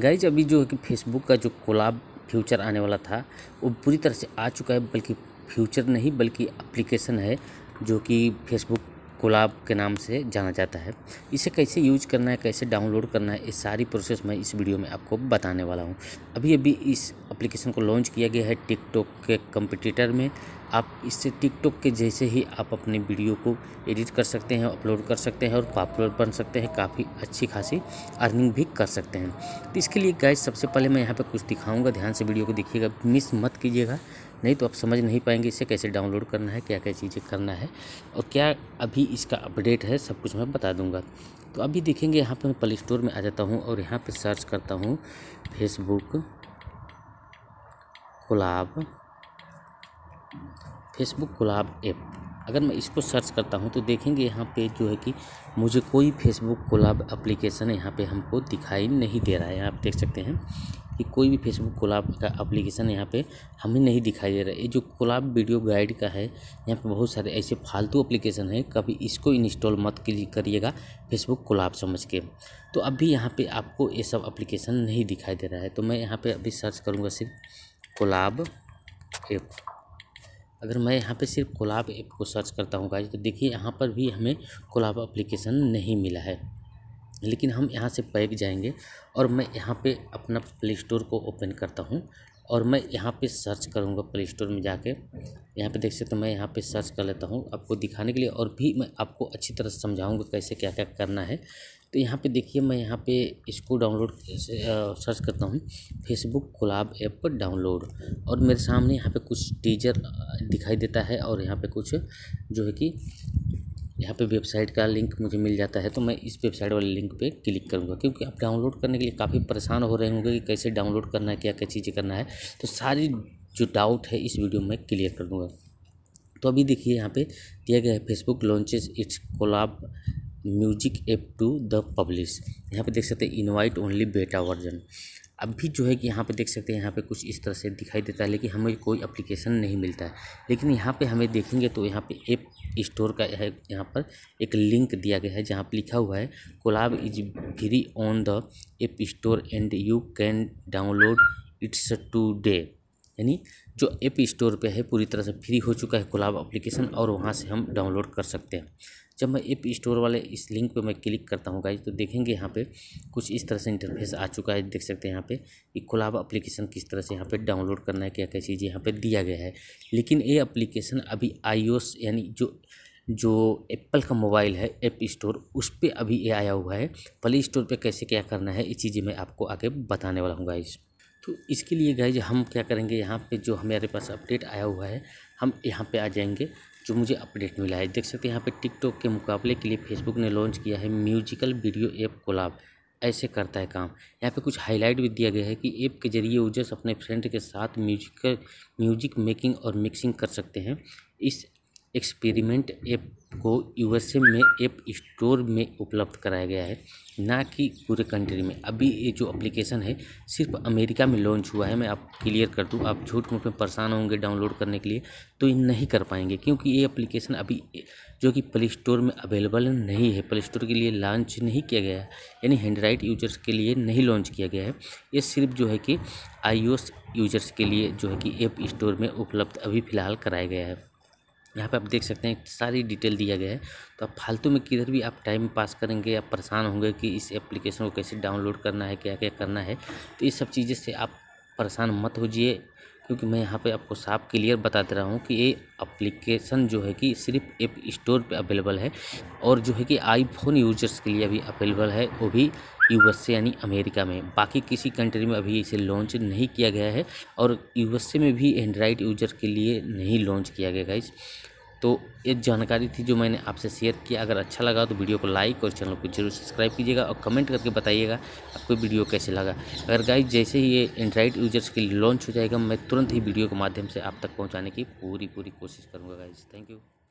guys अभी जो है कि फेसबुक का जो कोलाब फ्यूचर आने वाला था वो पूरी तरह से आ चुका है बल्कि फ्यूचर नहीं बल्कि एप्लीकेशन है जो कि फेसबुक कोलाब के नाम से जाना जाता है इसे कैसे यूज करना है कैसे डाउनलोड करना है ये सारी प्रोसेस मैं इस वीडियो में आपको बताने वाला हूँ अभी अभी इस एप्लीकेशन को लॉन्च किया गया है टिकटॉक के कंपटीटर में आप इससे टिकटॉक के जैसे ही आप अपने वीडियो को एडिट कर सकते हैं अपलोड कर सकते हैं और पॉपुलर बन सकते हैं काफ़ी अच्छी खासी अर्निंग भी कर सकते हैं तो इसके लिए गाइज सबसे पहले मैं यहाँ पर कुछ दिखाऊँगा ध्यान से वीडियो को देखिएगा मिस मत कीजिएगा नहीं तो आप समझ नहीं पाएंगे इसे कैसे डाउनलोड करना है क्या क्या चीज़ें करना है और क्या अभी इसका अपडेट है सब कुछ मैं बता दूंगा तो अभी देखेंगे यहाँ पर मैं प्ले स्टोर में आ जाता हूँ और यहाँ पर सर्च करता हूँ Facebook Collab Facebook Collab app अगर मैं इसको सर्च करता हूँ तो देखेंगे यहाँ पे जो है कि मुझे कोई फेसबुक कोलाब एप्लीकेशन यहाँ पे हमको दिखाई नहीं दे रहा है आप देख सकते हैं कि कोई भी फेसबुक गुलाब का एप्लीकेशन यहाँ पे हमें नहीं दिखाई दे रहा है ये जो गुलाब वीडियो गाइड का है यहाँ पे बहुत सारे ऐसे फालतू एप्लीकेशन है कभी इसको इंस्टॉल मत करिएगा फेसबुक गुलाब समझ के तो अभी यहाँ पर आपको ये सब अप्लीकेशन नहीं दिखाई दे रहा है तो मैं यहाँ पर अभी सर्च करूँगा सिर्फ कोलाब ऐप अगर मैं यहाँ पे सिर्फ कोलाब ऐप को सर्च करता हूँ गाइज तो देखिए यहाँ पर भी हमें कोलाब एप्लीकेशन नहीं मिला है लेकिन हम यहाँ से बैग जाएंगे और मैं यहाँ पे अपना प्ले स्टोर को ओपन करता हूँ और मैं यहाँ पे सर्च करूँगा प्ले स्टोर में जाके यहाँ पे देख सकते तो मैं यहाँ पे सर्च कर लेता हूँ आपको दिखाने के लिए और भी मैं आपको अच्छी तरह समझाऊँगा कैसे क्या क्या करना है तो यहाँ पे देखिए मैं यहाँ पे इसको डाउनलोड सर्च करता हूँ फेसबुक गुलाब ऐप पर डाउनलोड और मेरे सामने यहाँ पे कुछ टीजर दिखाई देता है और यहाँ पे कुछ जो है कि यहाँ पे वेबसाइट का लिंक मुझे मिल जाता है तो मैं इस वेबसाइट वाले लिंक पे क्लिक करूँगा क्योंकि आप डाउनलोड करने के लिए काफ़ी परेशान हो रहे होंगे कि कैसे डाउनलोड करना है क्या क्या चीज़ें करना है तो सारी जो डाउट है इस वीडियो में क्लियर कर दूँगा तो अभी देखिए यहाँ पे दिया गया है Facebook launches its Collab music app to the publish यहाँ पे देख सकते हैं इनवाइट ओनली बेटा वर्जन अब भी जो है कि यहाँ पे देख सकते हैं यहाँ पे कुछ इस तरह से दिखाई देता है लेकिन हमें कोई एप्लीकेशन नहीं मिलता है लेकिन यहाँ पे हमें देखेंगे तो यहाँ पे ऐप स्टोर का है यहाँ पर एक लिंक दिया गया है जहाँ पर लिखा हुआ है Collab is free on the app store and you can download it's today यानी जो ऐप स्टोर पे है पूरी तरह से फ्री हो चुका है गुलाब एप्लीकेशन और वहाँ से हम डाउनलोड कर सकते हैं जब मैं ऐप स्टोर वाले इस लिंक पे मैं क्लिक करता हूँ गाइज तो देखेंगे यहाँ पे कुछ इस तरह से इंटरफेस आ चुका है देख सकते हैं यहाँ पे कि गुलाब एप्लीकेशन किस तरह से यहाँ पे डाउनलोड करना है क्या क्या चीज़ यहाँ पे दिया गया है लेकिन ये एप्लीकेशन अभी आई यानी जो जो एप्पल का मोबाइल है ऐप स्टोर उस पर अभी ये आया हुआ है प्ले स्टोर पर कैसे क्या करना है ये चीज़ें मैं आपको आगे बताने वाला हूँ गाइज़ तो इसके लिए गाइज हम क्या करेंगे यहाँ पे जो हमारे पास अपडेट आया हुआ है हम यहाँ पे आ जाएंगे जो मुझे अपडेट मिला है देख सकते हैं यहाँ पे टिकटॉक के मुकाबले के लिए फेसबुक ने लॉन्च किया है म्यूजिकल वीडियो ऐप कोलाब ऐसे करता है काम यहाँ पे कुछ हाईलाइट भी दिया गया है कि ऐप के जरिए यूजर्स अपने फ्रेंड के साथ म्यूजिकल म्यूजिक मेकिंग और मिक्सिंग कर सकते हैं इस एक्सपेरिमेंट ऐप को यूएसए में ऐप स्टोर में उपलब्ध कराया गया है ना कि पूरे कंट्री में अभी ये जो एप्लीकेशन है सिर्फ अमेरिका में लॉन्च हुआ है मैं आप क्लियर कर दूँ आप झूठ मूठ में परेशान होंगे डाउनलोड करने के लिए तो ये नहीं कर पाएंगे क्योंकि ये एप्लीकेशन अभी जो कि प्ले स्टोर में अवेलेबल नहीं है प्ले स्टोर के लिए लॉन्च नहीं किया गया है यानी हैंड्राइड यूजर्स के लिए नहीं लॉन्च किया गया है ये सिर्फ जो है कि आई यूजर्स के लिए जो है कि ऐप स्टोर में उपलब्ध अभी फ़िलहाल कराया गया है यहाँ पे आप देख सकते हैं सारी डिटेल दिया गया है तो आप फालतू में किधर भी आप टाइम पास करेंगे आप परेशान होंगे कि इस एप्लीकेशन को कैसे डाउनलोड करना है क्या क्या करना है तो ये सब चीज़ें से आप परेशान मत होजिए क्योंकि मैं यहाँ पे आपको साफ क्लियर बता दे रहा हूँ कि ये एप्लीकेशन जो है कि सिर्फ एप स्टोर पे अवेलेबल है और जो है कि आईफोन यूजर्स के लिए अभी अवेलेबल है वो भी एस यानी अमेरिका में बाकी किसी कंट्री में अभी इसे लॉन्च नहीं किया गया है और यू में भी एंड्राइड यूजर के लिए नहीं लॉन्च किया गया इस तो ये जानकारी थी जो मैंने आपसे शेयर किया अगर अच्छा लगा तो वीडियो को लाइक और चैनल को जरूर सब्सक्राइब कीजिएगा और कमेंट करके बताइएगा आपको वीडियो कैसे लगा अगर गाइज जैसे ही ये एंड्राइड यूजर्स के लिए लॉन्च हो जाएगा मैं तुरंत ही वीडियो के माध्यम से आप तक पहुँचाने की पूरी पूरी कोशिश करूँगा गाइज थैंक यू